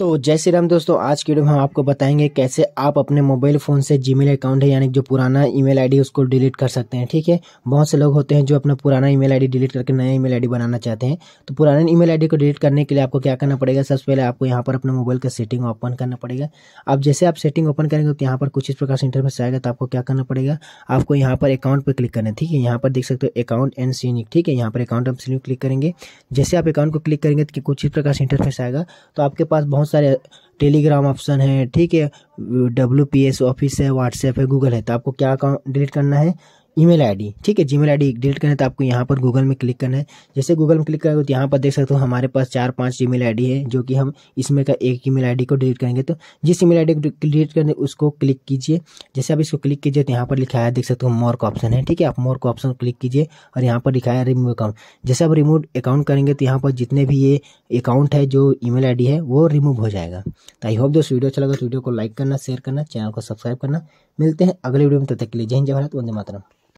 तो जय श्री राम दोस्तों आज की वीडियो में हम आपको बताएंगे कैसे आप अपने मोबाइल फ़ोन से जीमेल अकाउंट है यानी जो पुराना ईमेल आईडी उसको डिलीट कर सकते हैं ठीक है बहुत से लोग होते हैं जो अपना पुराना ईमेल आईडी डिलीट करके नया ईमेल आईडी बनाना चाहते हैं तो पुराने ईमेल आईडी को डिलीट करने के लिए आपको क्या करना पड़ेगा सबसे पहले आपको यहाँ पर अपने मोबाइल का सेटिंग ओपन करना पड़ेगा अब जैसे आप सेटिंग ओपन करेंगे तो यहाँ पर कुछ इस प्रकार से इंटरफेस आएगा तो आपको क्या करना पड़ेगा आपको यहाँ पर अकाउंट पर क्लिक करना है ठीक है यहाँ पर देख सकते हो अकाउंट एंड सीनिक ठीक है यहाँ पर अकाउंट एंड सीनिक क्लिक करेंगे जैसे आप अकाउंट को क्लिक करेंगे तो कुछ इस प्रकार से इंटरफेस आएगा तो आपके पास बहुत सारे टेलीग्राम ऑप्शन है ठीक है डब्ल्यू पी एस ऑफिस है व्हाट्सएप है गूगल है तो आपको क्या डिलीट करना है ईमेल आईडी ठीक है जीमेल आईडी डिलीट करना है तो आपको यहाँ पर गूगल में क्लिक करना है जैसे गूगल में क्लिक करेंगे तो यहाँ पर देख सकते हो हमारे पास चार पांच ईमेल आईडी है जो कि हम इसमें का एक ईमेल आईडी को डिलीट करेंगे तो जिस ईमेल आईडी को डिलीट करेंगे उसको क्लिक कीजिए जैसे आप इसको क्लिक कीजिए तो यहाँ पर लिखा है देख सकते हो मोर का ऑप्शन है ठीक है आप मोर का ऑप्शन क्लिक कीजिए और यहाँ पर लिखा है रिमूव अकाउंट जैसे आप रिमूव अकाउंट करेंगे तो यहाँ पर जितने भी ये अकाउंट है जो ई मेल है वो रिमूव हो जाएगा तो आई होप दोस्त वीडियो अच्छा लगा तो वीडियो को लाइक करना शेयर करना चैनल को सब्सक्राइब करना मिलते हैं अगले वीडियो में तब तक के लिए जय हिंद जय भारत वंदे मातरम